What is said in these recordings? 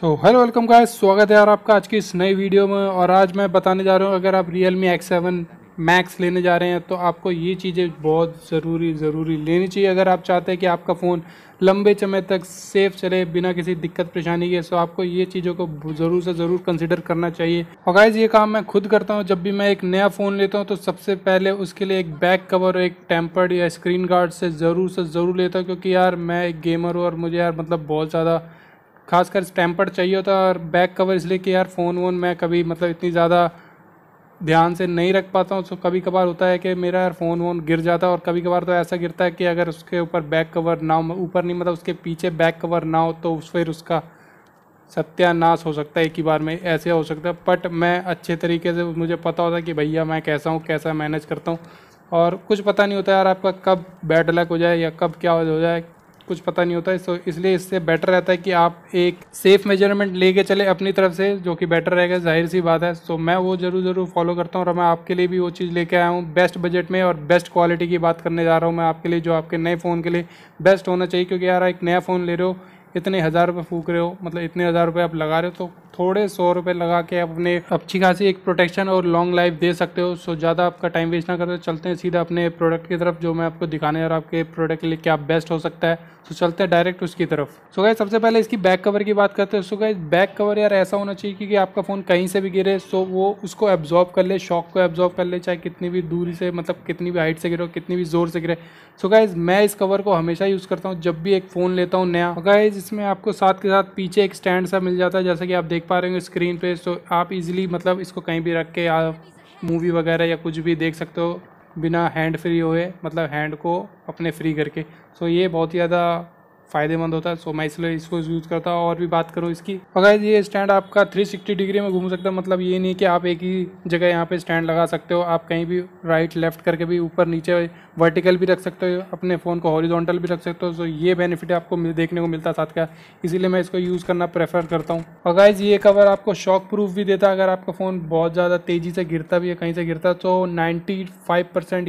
so hello welcome guys स्वागत है यार आपका आज की इस नई वीडियो में और आज मैं बताने जा रहा हूँ अगर आप Realme X seven Max लेने जा रहे हैं तो आपको ये चीज़ें बहुत ज़रूरी ज़रूरी लेनी चाहिए अगर आप चाहते हैं कि आपका फ़ोन लंबे समय तक सेफ चले बिना किसी दिक्कत परेशानी के सो आपको ये चीज़ों को ज़रूर से ज़रूर कंसिडर करना चाहिए और गाइज ये काम मैं खुद करता हूँ जब भी मैं एक नया फ़ोन लेता हूँ तो सबसे पहले उसके लिए एक बैक कवर एक टेम्पर्ड या स्क्रीन गार्ड से ज़रूर से ज़रूर लेता हूँ क्योंकि यार मैं एक गेमर हूँ और मुझे यार मतलब बहुत ज़्यादा खासकर स्टैम्पर चाहिए होता है और बैक कवर इसलिए कि यार फ़ोन वोन मैं कभी मतलब इतनी ज़्यादा ध्यान से नहीं रख पाता हूँ तो कभी कभार होता है कि मेरा यार फ़ोन वोन गिर जाता है और कभी कभार तो ऐसा गिरता है कि अगर उसके ऊपर बैक कवर ना हो ऊपर नहीं मतलब उसके पीछे बैक कवर ना हो तो उस फिर उसका सत्यानाश हो सकता है एक ही बार में ऐसे हो सकता है बट मैं अच्छे तरीके से मुझे पता होता है कि भैया मैं कैसा हूँ कैसा मैनेज करता हूँ और कुछ पता नहीं होता यार आपका कब बैड लक हो जाए या कब क्या हो जाए कुछ पता नहीं होता है सो इसलिए इससे बेटर रहता है कि आप एक सेफ़ मेजरमेंट लेके चले अपनी तरफ से जो कि बेटर रहेगा जाहिर सी बात है सो मैं वो ज़रूर ज़रूर फॉलो करता हूँ और मैं आपके लिए भी वो चीज़ लेके आया हूँ बेस्ट बजट में और बेस्ट क्वालिटी की बात करने जा रहा हूँ मैं आपके लिए जो आपके नए फ़ोन के लिए बेस्ट होना चाहिए क्योंकि यार एक नया फ़ोन ले रहे हो इतने हज़ार रुपये फूक रहे हो मतलब इतने हज़ार रुपये आप लगा रहे हो तो थोड़े सौ रुपये लगा के आप अपने अच्छी खासी एक प्रोटेक्शन और लॉन्ग लाइफ दे सकते हो सो ज़्यादा आपका टाइम वेस्ट ना करते चलते हैं सीधा अपने प्रोडक्ट की तरफ जो मैं आपको दिखाने और आपके प्रोडक्ट के लिए क्या बेस्ट हो सकता है सो चलते हैं डायरेक्ट उसकी तरफ सो गए सबसे पहले इसकी बैक कवर की बात करते हैं सो गए बैक कवर यार ऐसा होना चाहिए कि, कि आपका फ़ोन कहीं से भी गिरे सो वो उसको एब्जॉर्ब कर ले शॉक को एब्जॉर्ब कर ले चाहे कितनी भी दूरी से मतलब कितनी भी हाइट से गिरे कितनी भी ज़ोर से गिरे सो गए मैं इस कवर को हमेशा यूज़ करता हूँ जब भी एक फ़ोन लेता हूँ नया गाइज़ इसमें आपको साथ के साथ पीछे एक स्टैंड सा मिल जाता है जैसा कि आप देख पा रहे हो स्क्रीन पे तो आप इजीली मतलब इसको कहीं भी रख के या मूवी वगैरह या कुछ भी देख सकते हो बिना हैंड फ्री हुए मतलब हैंड को अपने फ्री करके सो ये बहुत ही ज़्यादा फ़ायदेमंद होता है सो मैं इसलिए इसको यूज़ करता हूँ और भी बात करूँ इसकी अगर ये स्टैंड आपका 360 डिग्री में घूम सकता है मतलब ये नहीं कि आप एक ही जगह यहाँ पे स्टैंड लगा सकते हो आप कहीं भी राइट लेफ्ट करके भी ऊपर नीचे वर्टिकल भी रख सकते हो अपने फ़ोन को हॉरिजॉन्टल भी रख सकते हो सो ये बेनिफिट आपको देखने को मिलता है साथ का इसीलिए मैं इसको यूज़ करना प्रेफर करता हूँ अगर ये कवर आपको शॉक प्रूफ भी देता है अगर आपका फ़ोन बहुत ज़्यादा तेज़ी से गिरता भी है कहीं से गिरता तो नाइन्टी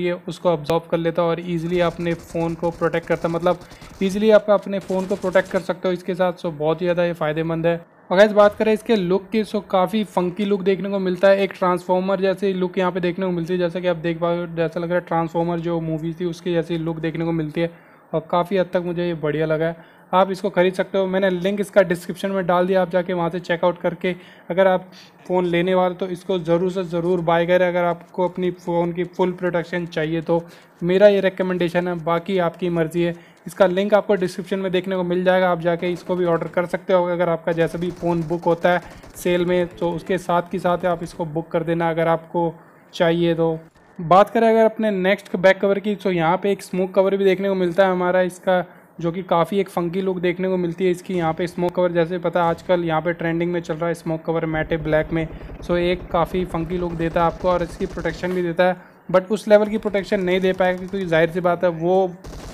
ये उसको ऑब्जॉर्व कर लेता और ईजिली अपने फ़ोन को प्रोटेक्ट करता मतलब ईजिली आप अपने अपने फ़ोन को प्रोटेक्ट कर सकते हो इसके साथ सो बहुत ही ज़्यादा ये फ़ायदेमंद है और इस बात करें इसके लुक की सो काफ़ी फंकी लुक देखने को मिलता है एक ट्रांसफॉर्मर जैसी लुक यहाँ पे देखने को मिलती है जैसा कि आप देख पाओ जैसा लग रहा है ट्रांसफॉर्मर जो मूवी थी उसकी जैसी लुक देखने को मिलती है और काफ़ी हद तक मुझे ये बढ़िया लगा है आप इसको खरीद सकते हो मैंने लिंक इसका डिस्क्रिप्शन में डाल दिया आप जाके वहाँ से चेकआउट करके अगर आप फ़ोन लेने वाले तो इसको ज़रूर से ज़रूर बाय करें अगर आपको अपनी फ़ोन की फुल प्रोटेक्शन चाहिए तो मेरा ये रिकमेंडेशन है बाकी आपकी मर्ज़ी है इसका लिंक आपको डिस्क्रिप्शन में देखने को मिल जाएगा आप जाके इसको भी ऑर्डर कर सकते हो अगर आपका जैसे भी फ़ोन बुक होता है सेल में तो उसके साथ के साथ आप इसको बुक कर देना अगर आपको चाहिए तो बात करें अगर अपने नेक्स्ट बैक कवर की तो यहाँ पे एक स्मोक कवर भी देखने को मिलता है हमारा इसका जो कि काफ़ी एक फंकी लुक देखने को मिलती है इसकी यहाँ पे स्मोक कवर जैसे पता है आजकल यहाँ पे ट्रेंडिंग में चल रहा है स्मोक कवर मैटे ब्लैक में सो एक काफ़ी फंकी लुक देता है आपको और इसकी प्रोटेक्शन भी देता है बट उस लेवल की प्रोटेक्शन नहीं दे पाएगा क्योंकि जाहिर सी बात है वो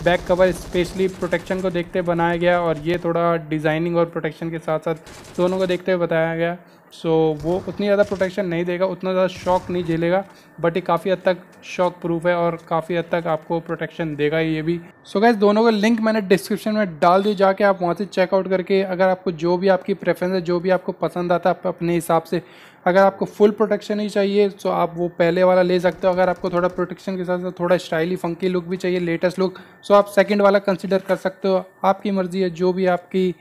बैक कवर स्पेशली प्रोटेक्शन को देखते बनाया गया और ये थोड़ा डिज़ाइनिंग और प्रोटेक्शन के साथ साथ दोनों को देखते हुए बताया गया सो so, वो उतनी ज़्यादा प्रोटेक्शन नहीं देगा उतना ज़्यादा शॉक नहीं झेलेगा बट ये काफ़ी हद तक शॉक प्रूफ है और काफ़ी हद तक आपको प्रोटेक्शन देगा ये भी सो so, गैस दोनों का लिंक मैंने डिस्क्रिप्शन में डाल दी जाके आप वहाँ से चेकआउट करके अगर आपको जो भी आपकी प्रेफरेंस है जो भी आपको पसंद आता है आप अपने हिसाब से अगर आपको फुल प्रोटेक्शन ही चाहिए तो आप वो पहले वाला ले सकते हो अगर आपको थोड़ा प्रोटेक्शन के साथ साथ थोड़ा स्टाइली फंकी लुक भी चाहिए लेटेस्ट लुक सो आप सेकेंड वाला कंसिडर कर सकते हो आपकी मर्ज़ी है जो भी आपकी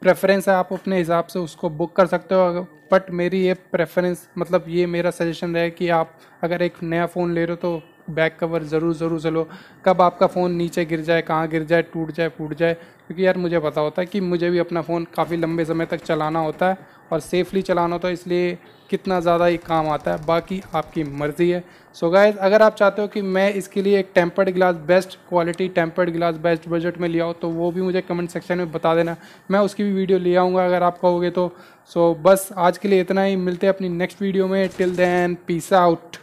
प्रेफरेंस है आप अपने हिसाब से उसको बुक कर सकते हो बट मेरी ये प्रेफरेंस मतलब ये मेरा सजेशन रहे कि आप अगर एक नया फ़ोन ले रहे हो तो बैक कवर ज़रूर ज़रूर से लो कब आपका फ़ोन नीचे गिर जाए कहाँ गिर जाए टूट जाए फूट जाए क्योंकि यार मुझे पता होता है कि मुझे भी अपना फ़ोन काफ़ी लंबे समय तक चलाना होता है और सेफली चलाना होता है इसलिए कितना ज़्यादा ये काम आता है बाकी आपकी मर्ज़ी है सो so गाइज अगर आप चाहते हो कि मैं इसके लिए एक tempered glass best quality tempered glass best budget में लिया हो तो वो भी मुझे कमेंट सेक्शन में बता देना मैं उसकी भी वीडियो ले आऊँगा अगर आप कहोगे तो सो so, बस आज के लिए इतना ही मिलते हैं अपनी नेक्स्ट वीडियो में टिल देन पीस आउट